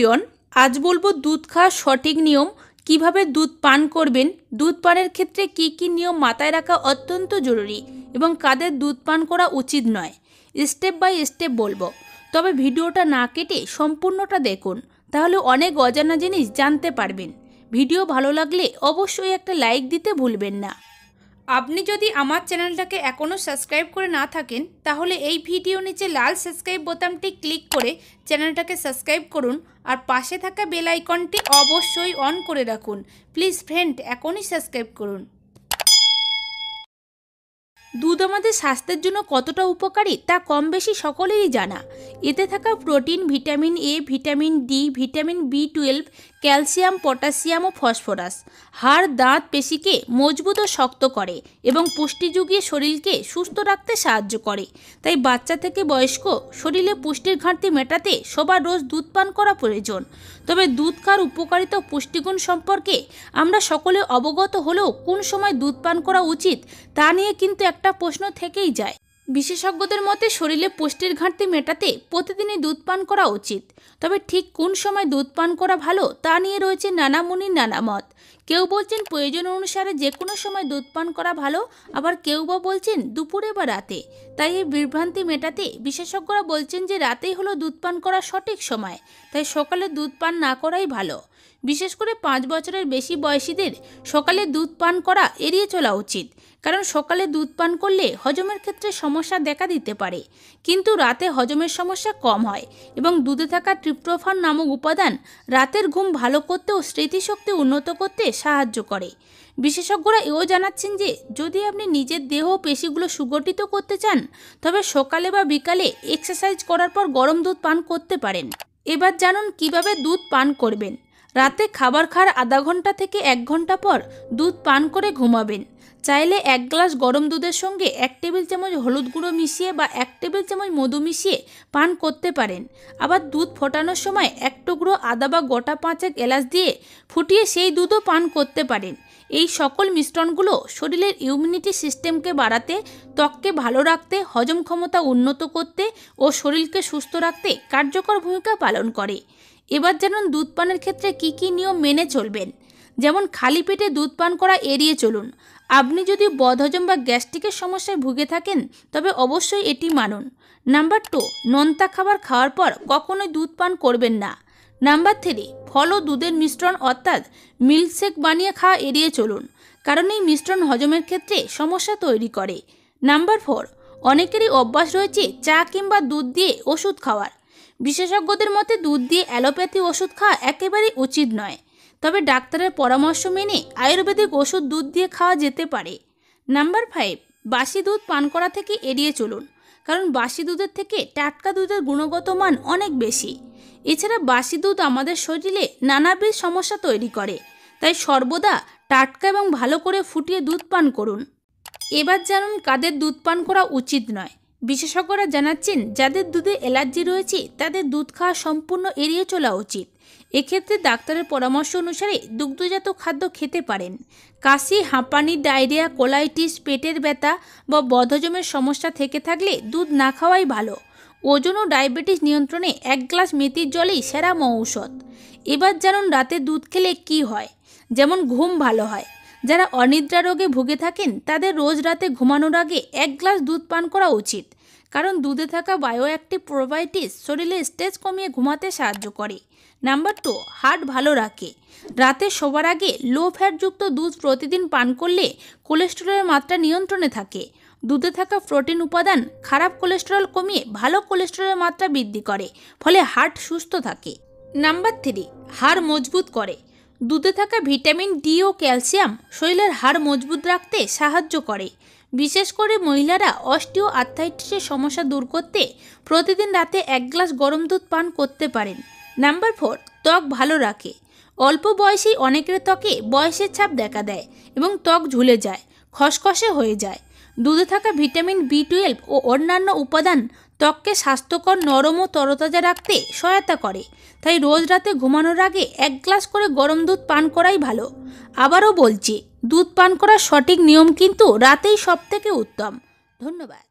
everyone আজ বলবো দুধ খাওয়ার সঠিক নিয়ম কিভাবে দুধ পান করবেন দুধ পানের ক্ষেত্রে কি কি নিয়ম মাথায় রাখা অত্যন্ত জরুরি এবং কাদের দুধ পান করা উচিত নয় স্টেপ বাই স্টেপ বলবো তবে ভিডিওটা না কেটে সম্পূর্ণটা দেখুন তাহলে অনেক অজানা জিনিস জানতে পারবেন ভিডিও ভালো লাগলে অবশ্যই একটা লাইক দিতে ভুলবেন না আপনি যদি আমার চ্যানেলটাকে এখনও সাবস্ক্রাইব করে না থাকেন তাহলে এই ভিডিও নিচে লাল সাবস্ক্রাইব বোতামটি ক্লিক করে চ্যানেলটাকে সাবস্ক্রাইব করুন আর পাশে থাকা বেল আইকনটি অবশ্যই অন করে রাখুন প্লিজ ফ্রেন্ড এখনই সাবস্ক্রাইব করুন দুধ আমাদের স্বাস্থ্যের জন্য কতটা উপকারী তা কম বেশি সকলেরই জানা এতে থাকা protein vitamin A vitamin D vitamin B twelve calcium potassium ও ফসফরাস হাড় দাঁত পেশিকে মজবুত ও শক্ত করে এবং পুষ্টি যুগিয়ে শরীরকে সুস্থ রাখতে সাহায্য করে তাই বাচ্চা থেকে বয়স্ক শরীরে পুষ্টির ঘাটতি মেটাতে সবার রোজ দুধ পান করা প্রয়োজন তবে দুধ খাওয়ার উপকারিতা পুষ্টিগুণ সম্পর্কে আমরা সকলে অবগত হলেও কোন সময় দুধ পান করা উচিত তা নিয়ে কিন্তু এক একটা প্রশ্ন থেকেই যায় বিশেষজ্ঞদের মতে শরীরে পুষ্টির ঘাটতি মেটাতে প্রতিদিনই দুধ পান করা উচিত তবে ঠিক কোন সময় দুধ পান করা ভালো তা নিয়ে রয়েছে নানা মুনির নানা মত কেউ বলছেন প্রয়োজন অনুসারে যে কোনো সময় দুধ পান করা ভালো আবার কেউ বা বলছেন দুপুরে বা রাতে তাই এই বিভ্রান্তি মেটাতে বিশেষজ্ঞরা বলছেন যে রাতেই হলো দুধ পান করা সঠিক সময় তাই সকালে দুধ পান না করাই ভালো বিশেষ করে পাঁচ বছরের বেশি বয়সীদের সকালে দুধ পান করা এড়িয়ে চলা উচিত কারণ সকালে দুধ পান করলে হজমের ক্ষেত্রে সমস্যা দেখা দিতে পারে কিন্তু রাতে হজমের সমস্যা কম হয় এবং দুধে থাকা ট্রিপ্টোফান নামক উপাদান রাতের ঘুম ভালো করতে ও স্মৃতিশক্তি উন্নত করতে সাহায্য করে বিশেষজ্ঞরা এও জানাচ্ছেন যে যদি আপনি নিজের দেহ পেশিগুলো সুগঠিত করতে চান তবে সকালে বা বিকালে এক্সারসাইজ করার পর গরম দুধ পান করতে পারেন এবার জানুন কিভাবে দুধ পান করবেন রাতে খাবার খাওয়ার আধা ঘন্টা থেকে এক ঘন্টা পর দুধ পান করে ঘুমাবেন চাইলে এক গ্লাস গরম দুধের সঙ্গে এক টেবিল চামচ হলুদ গুঁড়ো মিশিয়ে বা এক টেবিল চামচ মধু মিশিয়ে পান করতে পারেন আবার দুধ ফোটানোর সময় এক টুকরো আদা বা গোটা পাঁচেক এলাচ দিয়ে ফুটিয়ে সেই দুধও পান করতে পারেন এই সকল মিশ্রণগুলো শরীরের ইমিউনিটি সিস্টেমকে বাড়াতে ত্বককে ভালো রাখতে হজম ক্ষমতা উন্নত করতে ও শরীরকে সুস্থ রাখতে কার্যকর ভূমিকা পালন করে এবার জানুন দুধ পানের ক্ষেত্রে কি কি নিয়ম মেনে চলবেন যেমন খালি পেটে দুধ পান করা এড়িয়ে চলুন আপনি যদি বদহজম বা গ্যাস্ট্রিকের সমস্যায় ভুগে থাকেন তবে অবশ্যই এটি মানুন নাম্বার টু নোনতা খাবার খাওয়ার পর কখনোই দুধ পান করবেন না নাম্বার থ্রি ফল ও দুধের মিশ্রণ অর্থাৎ মিল্কশেক বানিয়ে খাওয়া এড়িয়ে চলুন কারণ এই মিশ্রণ হজমের ক্ষেত্রে সমস্যা তৈরি করে নাম্বার ফোর অনেকেরই অভ্যাস রয়েছে চা কিংবা দুধ দিয়ে ওষুধ খাওয়ার বিশেষজ্ঞদের মতে দুধ দিয়ে অ্যালোপ্যাথি ওষুধ খাওয়া একেবারেই উচিত নয় তবে ডাক্তারের পরামর্শ মেনে আয়ুর্বেদিক ওষুধ দুধ দিয়ে খাওয়া যেতে পারে নাম্বার ফাইভ বাসি দুধ পান করা থেকে এড়িয়ে চলুন কারণ বাসি দুধের থেকে টাটকা দুধের গুণগত মান অনেক বেশি এছাড়া বাসি দুধ আমাদের শরীরে নানাবিধ সমস্যা তৈরি করে তাই সর্বদা টাটকা এবং ভালো করে ফুটিয়ে দুধ পান করুন এবার জানুন কাদের দুধ পান করা উচিত নয় বিশেষজ্ঞরা জানাচ্ছেন যাদের দুধে অ্যালার্জি রয়েছে তাদের দুধ খাওয়া সম্পূর্ণ এড়িয়ে চলা উচিত এক্ষেত্রে ডাক্তারের পরামর্শ অনুসারে দুগ্ধজাত খাদ্য খেতে পারেন কাশি হাঁপানি ডায়রিয়া কোলাইটিস পেটের ব্যথা বা বদহজমের সমস্যা থেকে থাকলে দুধ না খাওয়াই ভালো ওজন ও ডায়াবেটিস নিয়ন্ত্রণে এক গ্লাস মেথির জলেই সেরা মৌষধ এবার জানুন রাতে দুধ খেলে কি হয় যেমন ঘুম ভালো হয় যারা অনিদ্রা রোগে ভুগে থাকেন তাদের রোজ রাতে ঘুমানোর আগে এক গ্লাস দুধ পান করা উচিত কারণ দুধে থাকা বায়োঅ্যাক্টিভ প্রোবায়োটিস শরীরে স্ট্রেস কমিয়ে ঘুমাতে সাহায্য করে নাম্বার টু হার্ট ভালো রাখে রাতে শোবার আগে লো ফ্যাটযুক্ত দুধ প্রতিদিন পান করলে কোলেস্টেরলের মাত্রা নিয়ন্ত্রণে থাকে দুধে থাকা প্রোটিন উপাদান খারাপ কোলেস্টেরল কমিয়ে ভালো কোলেস্টেরলের মাত্রা বৃদ্ধি করে ফলে হার্ট সুস্থ থাকে নাম্বার থ্রি হাড় মজবুত করে দুধে থাকা ভিটামিন ডি ও ক্যালসিয়াম শরীরের হাড় মজবুত রাখতে সাহায্য করে বিশেষ করে মহিলারা অস্টিও আর্থাইটিসের সমস্যা দূর করতে প্রতিদিন রাতে এক গ্লাস গরম দুধ পান করতে পারেন নাম্বার ফোর ত্বক ভালো রাখে অল্প বয়সেই অনেকের ত্বকে বয়সের ছাপ দেখা দেয় এবং ত্বক ঝুলে যায় খসখসে হয়ে যায় দুধে থাকা ভিটামিন বি টুয়েলভ ও অন্যান্য উপাদান ত্বককে স্বাস্থ্যকর নরম ও তরতাজা রাখতে সহায়তা করে তাই রোজ রাতে ঘুমানোর আগে এক গ্লাস করে গরম দুধ পান করাই ভালো আবারও বলছি দুধ পান করার সঠিক নিয়ম কিন্তু রাতেই সবথেকে উত্তম ধন্যবাদ